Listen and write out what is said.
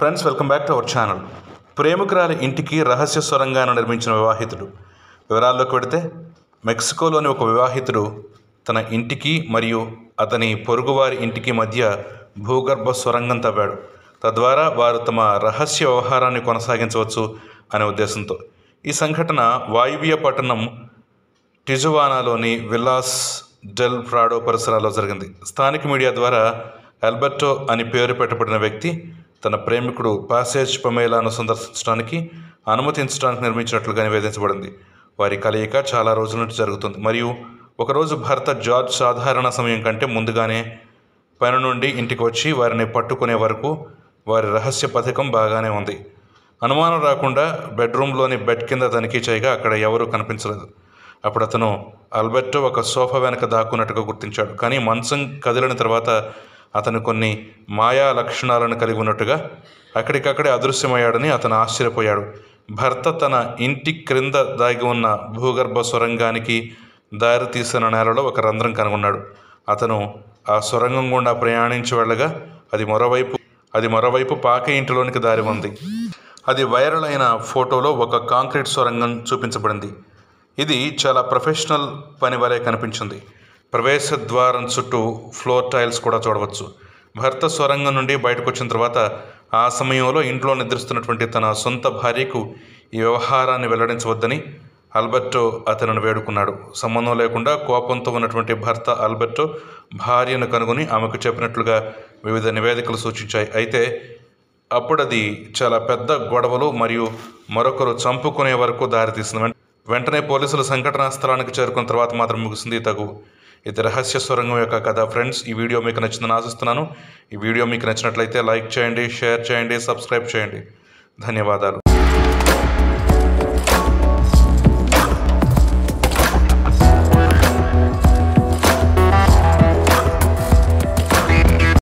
friends welcome back to our channel ప్రేమికురాలి ఇంటికి రహస్య సొరంగాన్ని నిర్మించిన వివాహితుడు వివరాల్లోకి వెడితే మెక్సికోలోని ఒక వివాహితుడు తన ఇంటికి మరియు అతని పొరుగువారి ఇంటికి మధ్య భూగర్భ స్వరంగం తవ్వాడు తద్వారా వారు తమ రహస్య వ్యవహారాన్ని కొనసాగించవచ్చు అనే ఉద్దేశంతో ఈ సంఘటన వాయువ్య పట్టణం టిజువానాలోని విలాస్ డెల్ ప్రాడో పరిసరాల్లో జరిగింది స్థానిక మీడియా ద్వారా అల్బర్టో అని పేరు పెట్టబడిన వ్యక్తి తన ప్రేమికుడు పాసేజ్ పమేలాను సందర్శించడానికి అనుమతించడానికి నిర్మించినట్లుగా నివేదించబడింది వారి కలయిక చాలా రోజుల నుంచి జరుగుతుంది మరియు ఒకరోజు భర్త జార్జ్ సాధారణ సమయం కంటే ముందుగానే పని నుండి ఇంటికి వచ్చి వారిని పట్టుకునే వరకు వారి రహస్య పథకం బాగానే ఉంది అనుమానం రాకుండా బెడ్రూమ్లోని బెడ్ కింద తనిఖీ చేయగా అక్కడ ఎవరూ కనిపించలేదు అప్పుడు అతను అల్బర్టో ఒక సోఫా వెనక దాక్కున్నట్టుగా గుర్తించాడు కానీ మంచం కదిలిన తర్వాత అతను కొన్ని మాయా లక్షణాలను కలిగి ఉన్నట్టుగా అక్కడికక్కడే అదృశ్యమయ్యాడని అతను ఆశ్చర్యపోయాడు భర్త తన ఇంటి క్రింద దాగి ఉన్న భూగర్భ సొరంగానికి దారి తీసిన నేలలో ఒక రంధ్రం కనుగొన్నాడు అతను ఆ సొరంగం గుండా ప్రయాణించి వెళ్ళగా అది మరోవైపు అది మరోవైపు పాక ఇంటిలోనికి దారి ఉంది అది వైరల్ అయిన ఫోటోలో ఒక కాంక్రీట్ సొరంగం చూపించబడింది ఇది చాలా ప్రొఫెషనల్ పని వలె కనిపించింది ప్రవేశ ద్వారం చుట్టూ ఫ్లోర్ టైల్స్ కూడా చూడవచ్చు భర్త స్వరంగం నుండి బయటకు వచ్చిన తర్వాత ఆ సమయంలో ఇంట్లో నిద్రిస్తున్నటువంటి తన సొంత భార్యకు ఈ వ్యవహారాన్ని వెల్లడించవద్దని ఆల్బర్టో అతనిని వేడుకున్నాడు సంబంధం లేకుండా కోపంతో ఉన్నటువంటి భర్త ఆల్బర్టో భార్యను కనుగొని ఆమెకు చెప్పినట్లుగా వివిధ నివేదికలు సూచించాయి అయితే అప్పుడది చాలా పెద్ద గొడవలు మరియు మరొకరు చంపుకునే వరకు దారితీసింది వెంటనే పోలీసులు సంఘటనా స్థలానికి చేరుకున్న తర్వాత మాత్రం ముగిసింది తగు ఇది రహస్య సొరంగం యొక్క కథ ఫ్రెండ్స్ ఈ వీడియో మీకు నచ్చిందని ఆశిస్తున్నాను ఈ వీడియో మీకు నచ్చినట్లయితే లైక్ చేయండి షేర్ చేయండి సబ్స్క్రైబ్ చేయండి ధన్యవాదాలు